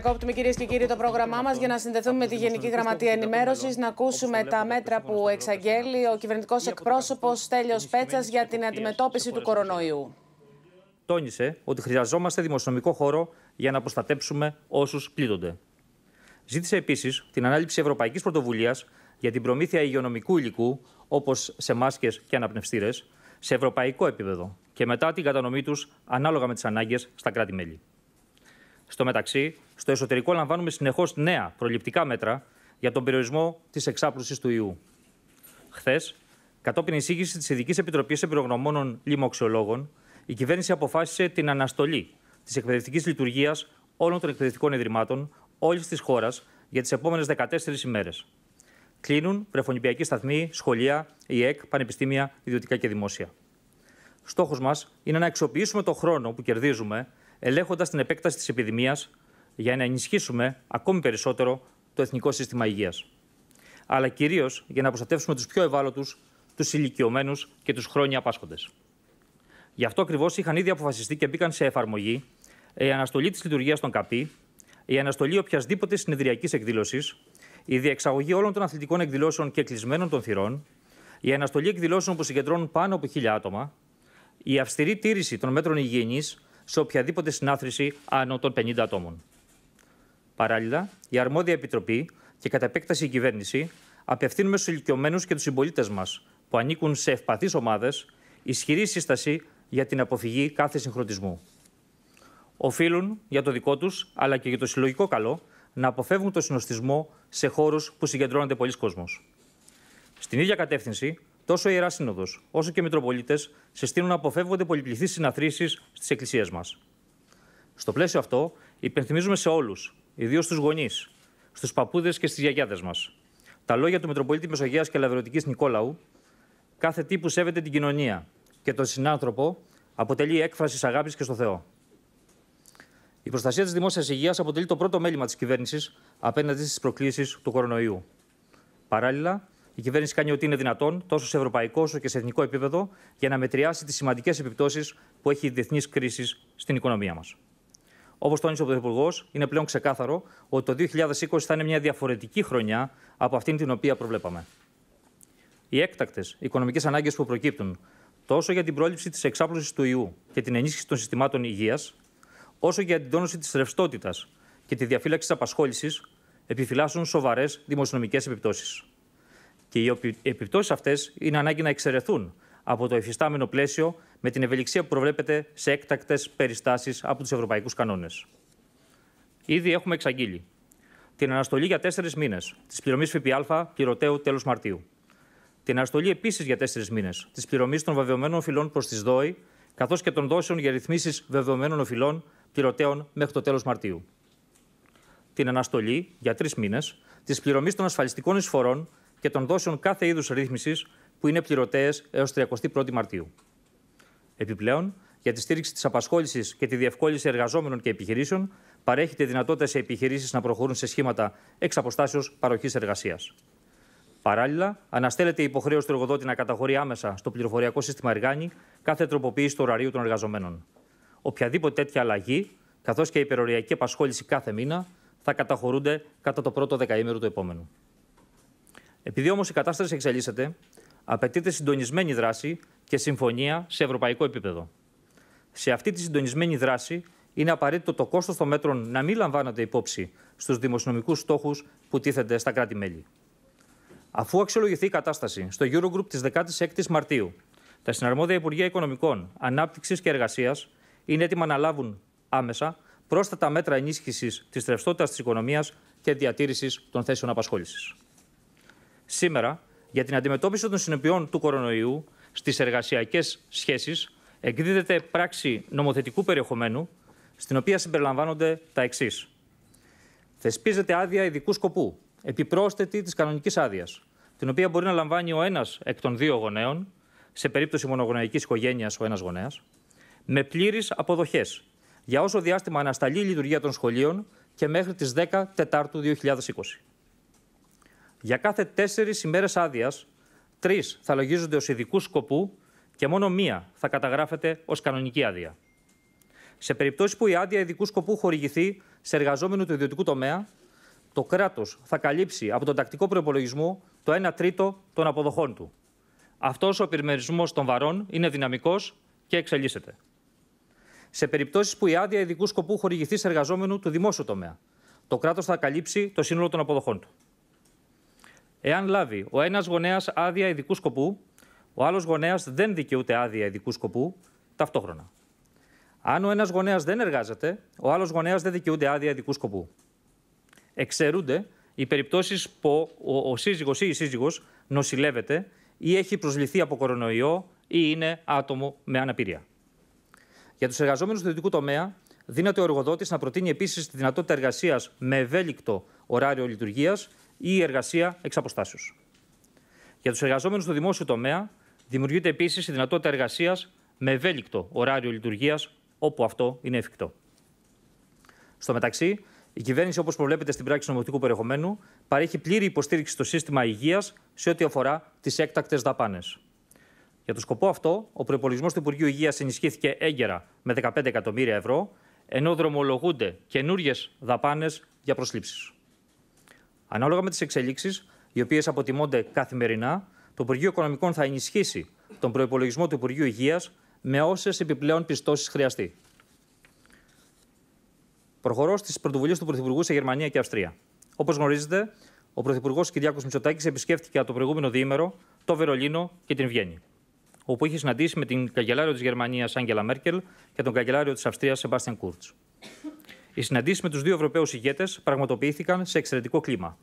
Διακόπτουμε κυρίες και κύριοι το πρόγραμμά μας για να συνδεθούμε με τη Γενική Γραμματεία Ενημέρωσης, να ακούσουμε τα μέτρα που εξαγγέλει ο κυβερνητικός εκπρόσωπος Τέλειο Πέτσας για την αντιμετώπιση του κορονοϊού. Τόνισε ότι χρειαζόμαστε δημοσιονομικό χώρο για να προστατέψουμε όσους πλήττονται. Ζήτησε επίσης την ανάληψη ευρωπαϊκής πρωτοβουλίας για την προμήθεια υγειονομικού υλικού, όπως σε μάσκες και αναπνευστήρες, σε ευρωπαϊκό επίπεδο και μετά την κατανομή τους ανάλογα με τις ανάγκες στα κράτη-μέλη. Στο μεταξύ, στο εσωτερικό λαμβάνουμε συνεχώς νέα προληπτικά μέτρα για τον περιορισμό της εξάπλωσης του ιού. Χθες, κατόπιν εισήγησης της Ειδικής Επιτροπής Εμπειρογνωμόνων Λιμοξιολόγων, η κυβέρνηση αποφάσισε την αναστολή της εκπαιδευτικής λειτουργίας όλων των εκπαιδευτικών ιδρυμάτων όλης της χώρας για τις επόμενες 14 ημέρες. Κλείνουν βρεφονιπιακοί σταθμοί, σχολεία, ΙΕΚ, πανεπιστήμια, ιδιωτικά και δημόσια. Στόχος μας είναι να αξιοποιήσουμε το χρόνο που κερδίζουμε ελέγχοντας την επέκταση της επιδημίας για να ενισχύσουμε ακόμη περισσότερο το εθνικό σύστημα υγείας. Αλλά κυρίως για να προστατεύσουμε τους πιο ευάλωτους, τους ηλικιωμένους και τους χρόνια απάσχοντε. Γι' αυτό ακριβώς είχαν ήδη αποφασιστεί και μπήκαν σε εφαρμογή η αναστολή της λειτουργίας των ΚΑΠΗ, η αναστολή οποιασδήποτε συνεδριακής εκδήλωσης, η διεξαγωγή όλων των αθλητικών εκδηλώσεων και κλεισμένων των θυρών, η αναστολή εκδηλώσεων που συγκεντρώνουν πάνω από χίλια άτομα, η αυστηρή τήρηση των μέτρων υγιεινής σε οποιαδήποτε συνάθρηση άνω των 50 ατόμων. Παράλληλα, η αρμόδια επιτροπή και κατά επέκταση η κυβέρνηση απευθύνουμε στους ηλικιωμένους και τους συμπολίτες μας που ανήκουν σε ευπαθείς ομάδες ισχυρή σύσταση για την αποφυγή κάθε συγχρονισμού. Οφείλουν για το δικό τους αλλά και για το συλλογικό καλό να αποφεύγουν το συνοστισμό σε χώρους που συγκεντρώνονται πολλοί κόσμος. Στην ίδια κατεύθυνση, τόσο η Ιερά Σύνοδος όσο και οι Μητροπολίτες συστήνουν να αποφεύγονται πολυπληθείς συναθρήσεις στις εκκλησίες μας. Στο πλαίσιο αυτό, υπενθυμίζουμε σε όλους ιδίως στους γονείς, στους παππούδες και στις γιαγιάδες μας. Τα λόγια του Μητροπολίτη Μεσογεία και Λαβερωτική Νικόλαου, κάθε τι που σέβεται την κοινωνία και τον συνάνθρωπο, αποτελεί έκφραση αγάπης και στο Θεό. Η προστασία της δημόσιας υγείας αποτελεί το πρώτο μέλημα της κυβέρνησης απέναντι στις προκλήσεις του κορονοϊού. Παράλληλα, η κυβέρνηση κάνει ό,τι είναι δυνατόν, τόσο σε ευρωπαϊκό όσο και σε εθνικό επίπεδο, για να μετριάσει τις σημαντικές επιπτώσεις που έχει η διεθνής κρίση στην οικονομία μας. Όπως τόνισε ο Πρωθυπουργός, είναι πλέον ξεκάθαρο ότι το 2020 θα είναι μια διαφορετική χρονιά από αυτήν την οποία προβλέπαμε. Οι έκτακτες οικονομικές ανάγκες που προκύπτουν τόσο για την πρόληψη της εξάπλωσης του ιού και την ενίσχυση των συστημάτων υγείας, όσο και για την τόνωση της ρευστότητας και τη διαφύλαξη της απασχόλησης, επιφυλάσσουν σοβαρές δημοσιονομικές επιπτώσεις. Και οι επιπτώσεις αυτές είναι ανάγκη να εξαιρεθούν από το εφιστάμενο πλαίσιο με την ευελιξία που προβλέπεται σε έκτακτες περιστάσεις από τους ευρωπαϊκούς κανόνες. Ήδη έχουμε εξαγγείλει την αναστολή για τέσσερις μήνες της πληρωμής ΦΠΑ πληρωτέου τέλος Μαρτίου. Την αναστολή επίσης για τέσσερις μήνες της πληρωμής των βεβαιωμένων οφειλών προς τις ΔΟΗ, καθώς και των δόσεων για ρυθμίσεις βεβαιωμένων οφειλών πληρωτέων μέχρι το τέλος Μαρτίου. Την αναστολή για τρεις μήνες της πληρωμής των ασφαλιστικών εισφορών και των δόσεων κάθε είδους ρύθμισης που είναι πληρωτέ έω 31 Μαρτίου. Επιπλέον, για τη στήριξη της απασχόλησης και τη διευκόλυνση εργαζόμενων και επιχειρήσεων, παρέχεται δυνατότητα σε επιχειρήσεις να προχωρούν σε σχήματα εξ αποστάσεως παροχής εργασίας. Παράλληλα, αναστέλλεται η υποχρέωση του εργοδότη να καταχωρεί άμεσα στο πληροφοριακό σύστημα Εργάνη κάθε τροποποίηση του ωραρίου των εργαζομένων. Οποιαδήποτε τέτοια αλλαγή, καθώς και η υπεροριακή απασχόληση κάθε μήνα, θα καταχωρούνται κατά το πρώτο δεκαήμερο του επόμενου. Επειδή όμως η κατάσταση εξελίσσεται, απαιτείται συντονισμένη δράση και συμφωνία σε ευρωπαϊκό επίπεδο. Σε αυτή τη συντονισμένη δράση είναι απαραίτητο το κόστος των μέτρων να μην λαμβάνονται υπόψη στους δημοσιονομικούς στόχους που τίθενται στα κράτη-μέλη. Αφού αξιολογηθεί η κατάσταση στο Eurogroup της 16η Μαρτίου, τα συναρμόδια Υπουργεία Οικονομικών, Ανάπτυξης και Εργασίας είναι έτοιμα να λάβουν άμεσα πρόσθετα μέτρα ενίσχυσης της ρευστότητας της οικονομίας και διατήρησης των θέσεων απασχόλησης. Σήμερα, για την αντιμετώπιση των συνεπειών του κορονοϊού, Στις εργασιακές σχέσεις, εκδίδεται πράξη νομοθετικού περιεχομένου, στην οποία συμπεριλαμβάνονται τα εξής. Θεσπίζεται άδεια ειδικού σκοπού, επιπρόσθετη της κανονικής άδειας, την οποία μπορεί να λαμβάνει ο ένας εκ των δύο γονέων, σε περίπτωση μονογονεϊκής οικογένειας ο ένας γονέας, με πλήρε αποδοχές, για όσο διάστημα ανασταλεί η λειτουργία των σχολείων και μέχρι τις 10 Τετάρτου 2020. Για κάθε τέσσερις ημέρες άδειας τρεις θα λογίζονται ως ειδικού σκοπού και μόνο μία θα καταγράφεται ως κανονική άδεια. Σε περιπτώσεις που η άδεια ειδικού σκοπού χορηγηθεί σε εργαζόμενο του ιδιωτικού τομέα, το κράτος θα καλύψει από τον τακτικό προπολογισμό το 1 τρίτο των αποδοχών του. Αυτός ο επιμερισμός των βαρών είναι δυναμικός και εξελίσσεται. Σε περιπτώσεις που η άδεια ειδικού σκοπού χορηγηθεί σε εργαζόμενο του δημόσιου τομέα, το κράτος θα καλύψει το σύνολο των αποδοχών του. Εάν λάβει ο ένας γονέας άδεια ειδικού σκοπού, ο άλλος γονέας δεν δικαιούται άδεια ειδικού σκοπού ταυτόχρονα. Αν ο ένας γονέας δεν εργάζεται, ο άλλος γονέας δεν δικαιούται άδεια ειδικού σκοπού. Εξαιρούνται οι περιπτώσεις που ο, ο σύζυγος ή η σύζυγος νοσηλεύεται ή έχει προσληθεί από κορονοϊό ή είναι άτομο με αναπηρία. Για τους εργαζόμενους του ιδιωτικού τομέα, δίνεται ο εργοδότης να προτείνει επίσης τη δυνατότητα εργασίας με ευέλικτο ωράριο λειτουργίας ή η εργασία εξ αποστάσεως. Για τους εργαζόμενους του δημόσιου τομέα δημιουργείται επίσης η δυνατότητα εργασίας με ευέλικτο ωράριο λειτουργίας όπου αυτό είναι εφικτό. Στο μεταξύ, η κυβέρνηση, όπως προβλέπεται στην πράξη νομοθετικού περιεχομένου, παρέχει πλήρη υποστήριξη στο σύστημα υγείας σε ό,τι αφορά τις έκτακτες δαπάνες. Για τον σκοπό αυτό, ο προπολογισμό του Υπουργείου Υγείας ενισχύθηκε έγκαιρα με 15 εκατομμύρια ευρώ, ενώ δρομολογούνται καινούριε δαπάνες για προσλήψεις. Ανάλογα με τις εξελίξεις, οι οποίες αποτιμώνται καθημερινά, το Υπουργείο Οικονομικών θα ενισχύσει τον προπολογισμό του Υπουργείου Υγείας με όσες επιπλέον πιστώσεις χρειαστεί. Προχωρώ στις πρωτοβουλίες του Πρωθυπουργού σε Γερμανία και Αυστρία. Όπως γνωρίζετε, ο Πρωθυπουργός Κυριάκος Μητσοτάκης επισκέφθηκε το προηγούμενο διήμερο το Βερολίνο και την Βιέννη, όπου είχε συναντήσει με την καγκελάριο της Γερμανίας Άγγελα Μέρκελ και τον καγκελάριο της Αυστρίας Σεμπάστιαν Κούρτ. Οι συναντήσεις με τους δύο Ευρωπαίους ηγέτες πραγματοποιήθηκαν σε εξαιρετικό κλίμα.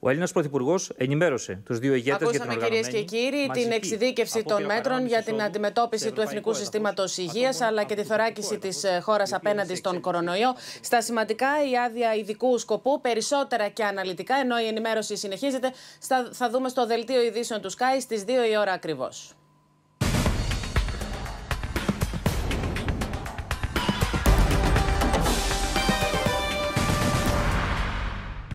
Ο Έλληνας Πρωθυπουργός ενημέρωσε τους δύο ηγέτες για την Ακούσαμε, κυρίες και κύριοι, την εξειδίκευση των μέτρων για την αντιμετώπιση του Εθνικού Συστήματο Υγεία αλλά και τη θωράκιση τη χώρα απέναντι στον κορονοϊό. Στα σημαντικά, η άδεια ειδικού σκοπού, περισσότερα και αναλυτικά, ενώ η ενημέρωση συνεχίζεται, θα δούμε στο δελτίο ειδήσεων του Sky στις 2 η ώρα ακριβώς.